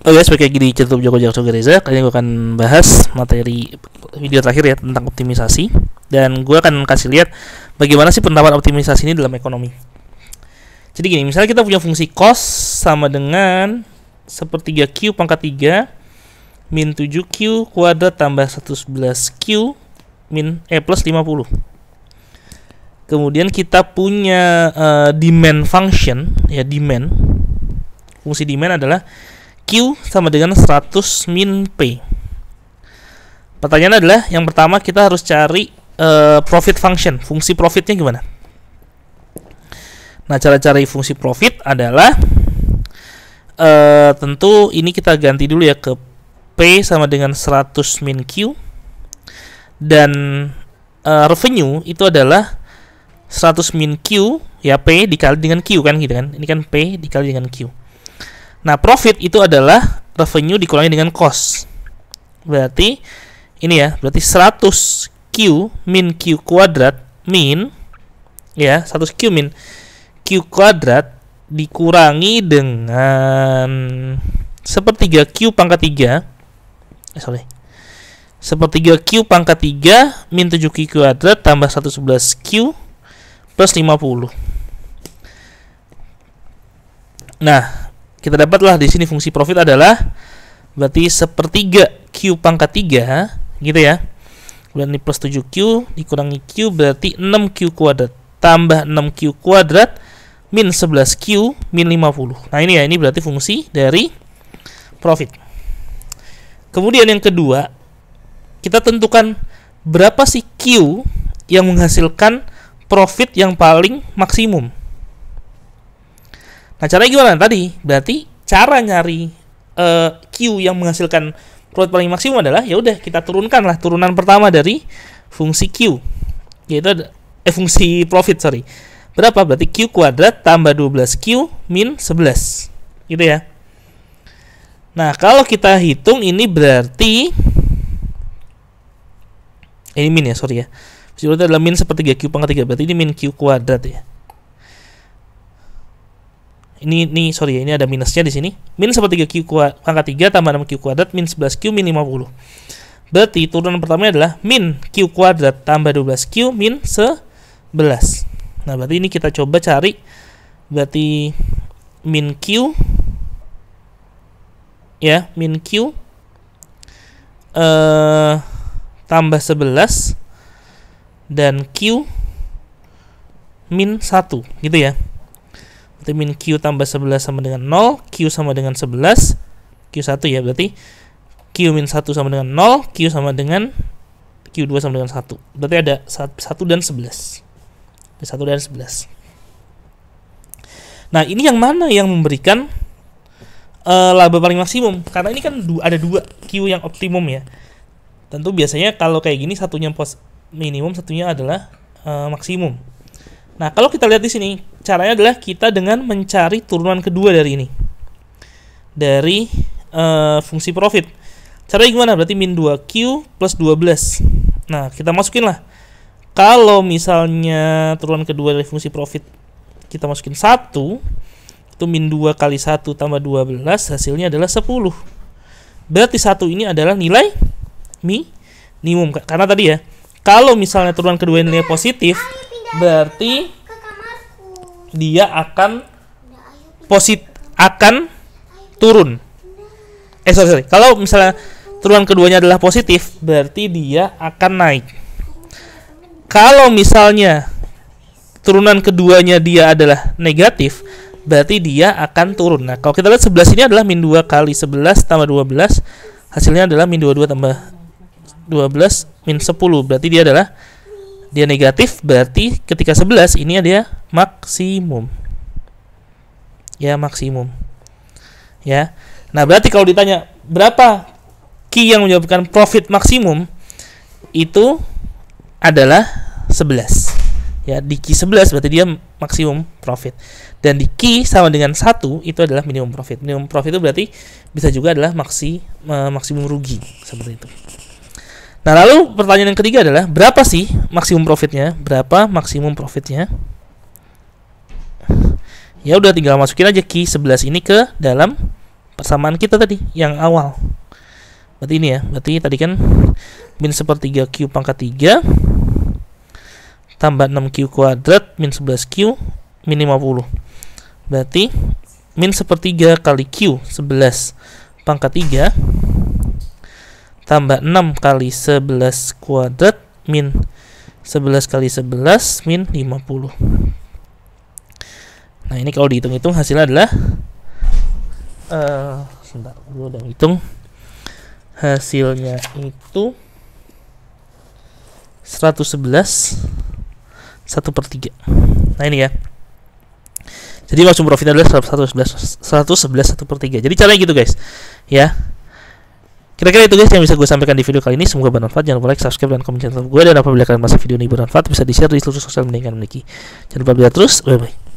Oke, okay, sebagai gini channel Joko Jakso Gereza, kali ini gue akan bahas materi video terakhir ya tentang optimisasi dan gue akan kasih lihat bagaimana sih penerapan optimisasi ini dalam ekonomi. Jadi gini, misalnya kita punya fungsi cost sama dengan sepertiga Q pangkat 3 min 7Q kuadrat tambah 111Q min E plus 50. Kemudian kita punya uh, demand function, ya demand. Fungsi demand adalah Q sama dengan 100 min P. Pertanyaan adalah, yang pertama kita harus cari uh, profit function, fungsi profitnya gimana? Nah, cara cari fungsi profit adalah uh, tentu ini kita ganti dulu ya ke P sama dengan 100 min Q dan uh, revenue itu adalah 100 min Q ya P dikali dengan Q kan gitu kan. Ini kan P dikali dengan Q. Nah, profit itu adalah revenue dikurangi dengan cost. Berarti ini ya, berarti 100 Q min Q kuadrat min ya, 100 Q min Q kuadrat dikurangi dengan sepertiga Q pangkat 3 eh, sorry sepertiga Q pangkat 3 min 7 Q kuadrat tambah 111 Q plus 50 nah kita dapatlah di sini fungsi profit adalah berarti sepertiga Q pangkat 3 gitu ya. Kemudian ini plus 7Q dikurangi Q berarti 6Q kuadrat tambah 6Q kuadrat min 11Q min 50. Nah ini ya, ini berarti fungsi dari profit. Kemudian yang kedua, kita tentukan berapa sih Q yang menghasilkan profit yang paling maksimum. Nah, caranya gimana tadi? Berarti cara nyari uh, Q yang menghasilkan profit paling maksimum adalah ya udah kita turunkan lah turunan pertama dari fungsi Q. Yaitu eh fungsi profit, sorry. Berapa? Berarti Q kuadrat tambah 12Q min 11. Gitu ya. Nah, kalau kita hitung ini berarti ini min ya, sorry ya. Jadi adalah min sepertiga Q pangkat 3, berarti ini min Q kuadrat ya ini ini sorry ya, ini ada minusnya di sini. minus sama 3Q kuadrat, pangkat 3 tambah 6Q kuadrat min 11Q min 50. Berarti turunan pertama adalah min Q kuadrat tambah 12Q min 11. Nah, berarti ini kita coba cari berarti min Q ya, min Q eh uh, tambah 11 dan Q min 1 gitu ya berarti Min Q tambah 11 sama dengan 0, Q sama dengan 11, Q1 ya berarti Q min 1 sama dengan 0, Q sama dengan Q2 sama dengan 1. Berarti ada 1 dan 11. Ada 1 dan 11. Nah, ini yang mana yang memberikan uh, laba paling maksimum? Karena ini kan ada dua Q yang optimum ya. Tentu biasanya kalau kayak gini satunya pos minimum, satunya adalah uh, maksimum. Nah, kalau kita lihat di sini, caranya adalah kita dengan mencari turunan kedua dari ini. Dari uh, fungsi profit. Caranya gimana? Berarti min 2Q plus 12. Nah, kita masukin lah. Kalau misalnya turunan kedua dari fungsi profit kita masukin 1, itu min 2 kali 1 tambah 12, hasilnya adalah 10. Berarti 1 ini adalah nilai minimum. Karena tadi ya, kalau misalnya turunan kedua nilai positif, berarti dia akan posit akan turun. Eh sorry, sorry. Kalau misalnya turunan keduanya adalah positif, berarti dia akan naik. Kalau misalnya turunan keduanya dia adalah negatif, berarti dia akan turun. Nah, kalau kita lihat sebelah sini adalah min dua kali sebelas tambah dua belas hasilnya adalah min dua tambah dua belas min sepuluh berarti dia adalah dia negatif berarti ketika 11 ini dia maksimum. Ya, maksimum. Ya. Nah, berarti kalau ditanya berapa key yang menyebabkan profit maksimum itu adalah 11. Ya, di key 11 berarti dia maksimum profit. Dan di key sama dengan satu itu adalah minimum profit. Minimum profit itu berarti bisa juga adalah maksi, eh, maksimum rugi seperti itu. Nah, lalu pertanyaan yang ketiga adalah berapa sih maksimum profitnya? Berapa maksimum profitnya? Ya udah tinggal masukin aja key 11 ini ke dalam persamaan kita tadi yang awal. Berarti ini ya, berarti tadi kan min sepertiga Q pangkat 3 tambah 6Q kuadrat min 11Q min 50. Berarti min sepertiga kali Q 11 pangkat 3 tambah 6 kali 11 kuadrat min 11 kali 11 min 50. Nah, ini kalau dihitung-hitung hasilnya adalah uh, sebentar, gue udah hitung hasilnya itu 111 1 per 3 nah ini ya jadi langsung profit adalah 111 111 1 per 3 jadi caranya gitu guys ya Kira-kira itu guys yang bisa gue sampaikan di video kali ini. Semoga bermanfaat. Jangan lupa like, subscribe, dan komen channel gue. Dan apabila kalian merasa video ini bermanfaat, bisa di-share di seluruh sosial media yang kalian miliki. Jangan lupa belajar terus. Bye-bye.